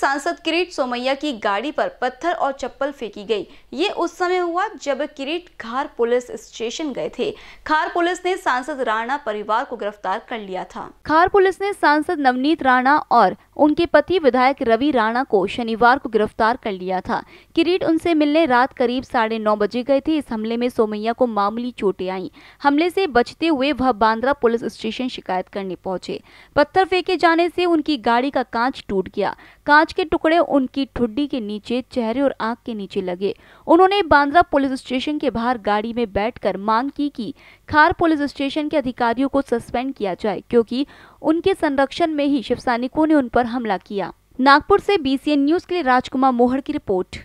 सांसद किरीट सोमैया की गाड़ी पर पत्थर और चप्पल फेंकी गई ये उस समय हुआ जब किरीट खार पुलिस स्टेशन गए थे खार पुलिस ने सांसद राणा परिवार को गिरफ्तार कर लिया था खार पुलिस ने सांसद नवनीत राणा और उनके पति विधायक रवि राणा को शनिवार को गिरफ्तार कर लिया था किरीट उनसे मिलने रात करीब साढ़े नौ बजे गए थे इस हमले में सोमैया को मामूली चोटें आई हमले से बचते हुए वह बांद्रा पुलिस स्टेशन शिकायत करने पहुंचे पत्थर फेंके जाने से उनकी गाड़ी का कांच टूट गया कांच कांच के टुकड़े उनकी ठुड्डी के नीचे चेहरे और आंख के नीचे लगे उन्होंने बांद्रा पुलिस स्टेशन के बाहर गाड़ी में बैठकर मांग की कि खार पुलिस स्टेशन के अधिकारियों को सस्पेंड किया जाए क्योंकि उनके संरक्षण में ही शिव सैनिकों ने उन पर हमला किया नागपुर ऐसी बीसीएन न्यूज के लिए राजकुमार मोहर की रिपोर्ट